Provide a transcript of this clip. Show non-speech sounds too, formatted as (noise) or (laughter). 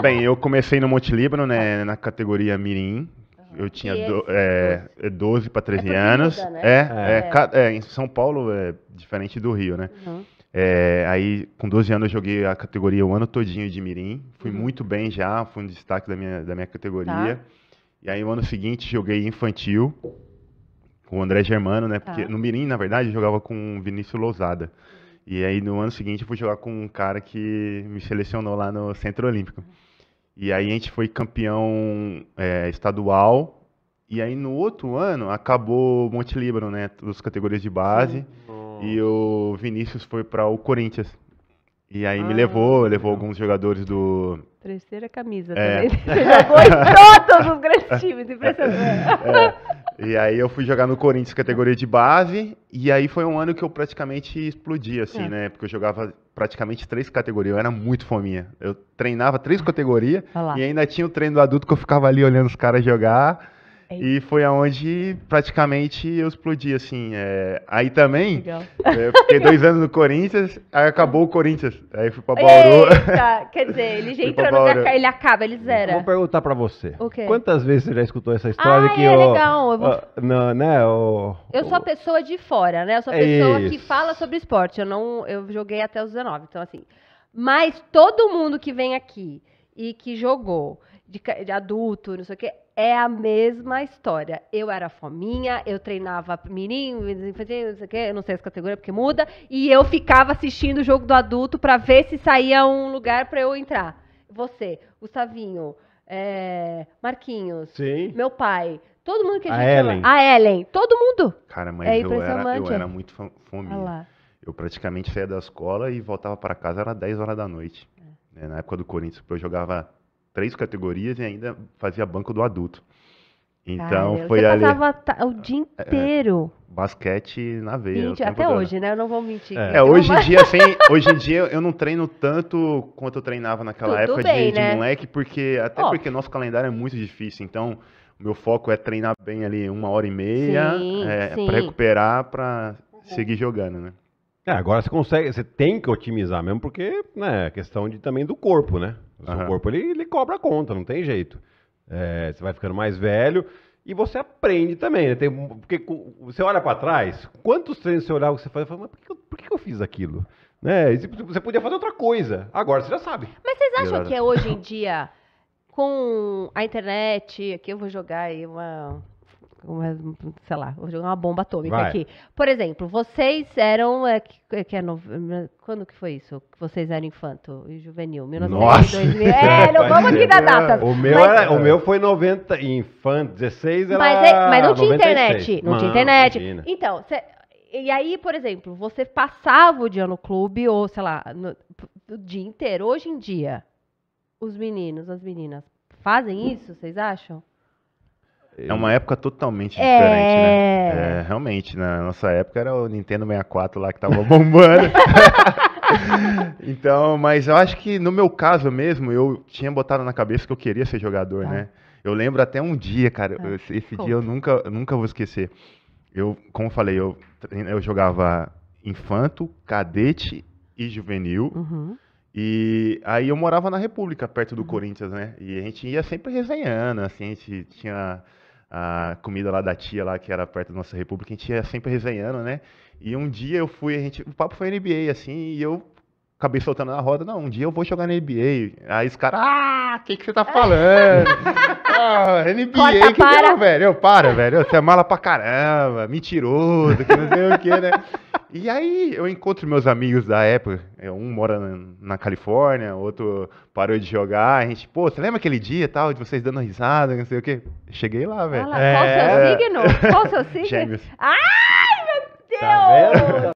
Bem, eu comecei no Monte Líbano, né, na categoria Mirim. Eu tinha do, é, 12 para 13 é, é anos. Vida, né? é, é, é, é, em São Paulo é diferente do Rio, né? Uhum. É, aí, com 12 anos, eu joguei a categoria o ano todinho de Mirim. Fui uhum. muito bem já, foi um destaque da minha, da minha categoria. Tá. E aí, o ano seguinte, joguei infantil com o André Germano, né? Porque tá. no Mirim, na verdade, eu jogava com o Vinícius Lousada. E aí no ano seguinte eu fui jogar com um cara que me selecionou lá no Centro Olímpico. E aí a gente foi campeão é, estadual. E aí no outro ano acabou Monte Libro, né? Todas categorias de base. Sim. E o Vinícius foi para o Corinthians. E aí ah, me levou, levou alguns jogadores do. Terceira camisa é. também. (laughs) Você jogou em todos os grandes (laughs) times, impressionante. É. E aí eu fui jogar no Corinthians categoria de base, e aí foi um ano que eu praticamente explodi, assim, é. né? Porque eu jogava praticamente três categorias, eu era muito fominha. Eu treinava três categorias e ainda tinha o treino do adulto que eu ficava ali olhando os caras jogar. É e foi aonde praticamente eu explodi, assim. É... Aí também, Legal. é, fiquei (laughs) dois anos no Corinthians, aí acabou o Corinthians. Aí fui pra Bauru. Eita, (laughs) quer dizer, ele já entrou no ele acaba, ele zera. Vou perguntar pra você. O quê? Quantas vezes você já escutou essa história ah, que é, legal. Eu, vou... Ah, não, né, eu sou a pessoa de fora, né? Eu sou a é pessoa isso. que fala sobre esporte. Eu não, eu joguei até os 19, então assim. Mas todo mundo que vem aqui e que jogou de, de, adulto, não sei o quê, é a mesma história. Eu era fominha, eu treinava menino, não sei o quê, não sei as categorias porque muda, e eu ficava assistindo o jogo do adulto para ver se saía um lugar para eu entrar. Você, Gustavinho, é, Marquinhos, Sim. meu pai, todo mundo que a gente a Ellen. a Ellen, todo mundo. Cara, mas é eu, era, eu era muito fominha. eu praticamente saía da escola e voltava para casa, era 10 horas da noite. É. Né, na época do Corinthians, eu jogava três categorias e ainda fazia banco do adulto. Então Caramba, foi você ali. passava o dia é, é, inteiro. É, basquete na veia. Gente, até todo. hoje, né? Eu não vou mentir. É, é hoje em então, dia, assim, (laughs) hoje em dia eu não treino tanto quanto eu treinava naquela Tudo época bem, de, né? moleque, porque até Ó. porque nosso calendário é muito difícil. Então, meu foco é treinar bem ali uma hora e meia, sim, é, sim. pra recuperar, pra seguir jogando, né? É, agora você consegue, você tem que otimizar mesmo, porque né, é questão de, também do corpo, né? O uhum. corpo ele, ele cobra a conta, não tem jeito. É, você vai ficando mais velho e você aprende também, né? Tem, porque você olha para trás, quantos treinos você olhava que você faz, mas por que, eu, por que eu fiz aquilo? Né? Você podia fazer outra coisa. Agora você já sabe. Mas vocês acham Exato. que é hoje em dia, com a internet, aqui eu vou jogar aí uma sei lá, vou jogar uma bomba atômica Vai. aqui. Por exemplo, vocês eram. É, que, que é no, quando que foi isso? Vocês eram infanto e juvenil? 1900, Nossa. (laughs) É, não vamos aqui na data. O meu, mas, era, o meu foi 90, infanto, 16 era. Mas, é, mas não tinha 96. internet. Não, não tinha internet. Imagina. Então, cê, e aí, por exemplo, você passava o dia no clube, ou sei lá, no, o dia inteiro. Hoje em dia, os meninos, as meninas fazem isso, vocês acham? É uma época totalmente é... diferente, né? É, realmente, na nossa época era o Nintendo 64 lá que tava bombando. (laughs) então, mas eu acho que no meu caso mesmo, eu tinha botado na cabeça que eu queria ser jogador, tá. né? Eu lembro até um dia, cara, tá. esse, esse dia eu nunca, nunca vou esquecer. Eu, como eu falei, eu, eu jogava infanto, cadete e juvenil. Uhum. E aí eu morava na República, perto do uhum. Corinthians, né? E a gente ia sempre resenhando, assim, a gente tinha a comida lá da tia lá, que era perto da nossa república, a gente ia sempre resenhando, né? E um dia eu fui, a gente, o papo foi NBA, assim, e eu acabei soltando na roda, não, um dia eu vou jogar na NBA. Aí os caras, ah, o que, que você tá falando? (laughs) ah, NBA, Corta, que para. Deu, velho? Eu, para, velho, você é mala pra caramba, mentiroso, que não sei o que, né? E aí eu encontro meus amigos da época, é, um mora na Califórnia, outro parou de jogar, a gente, pô, você lembra aquele dia tal, de vocês dando risada, não sei o quê? Cheguei lá, velho. Qual o seu é. signo? Qual o seu (laughs) signo? Gêmeos. Ai, meu tá Deus! Tá